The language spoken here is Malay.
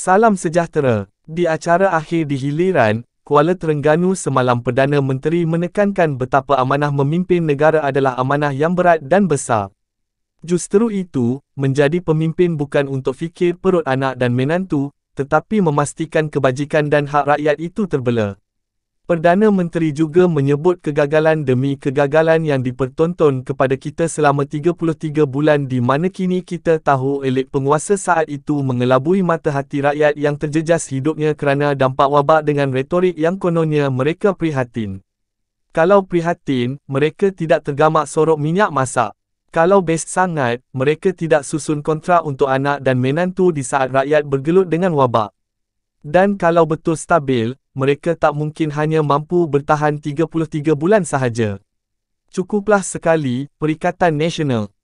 Salam sejahtera. Di acara akhir di Hiliran, Kuala Terengganu semalam Perdana Menteri menekankan betapa amanah memimpin negara adalah amanah yang berat dan besar. Justeru itu, menjadi pemimpin bukan untuk fikir perut anak dan menantu, tetapi memastikan kebajikan dan hak rakyat itu terbelah. Perdana Menteri juga menyebut kegagalan demi kegagalan yang dipertonton kepada kita selama 33 bulan di mana kini kita tahu elit penguasa saat itu mengelabui mata hati rakyat yang terjejas hidupnya kerana dampak wabak dengan retorik yang kononnya mereka prihatin. Kalau prihatin, mereka tidak tergamak sorok minyak masak. Kalau best sangat, mereka tidak susun kontrak untuk anak dan menantu di saat rakyat bergelut dengan wabak. Dan kalau betul stabil, mereka tak mungkin hanya mampu bertahan 33 bulan sahaja. Cukuplah sekali, Perikatan Nasional.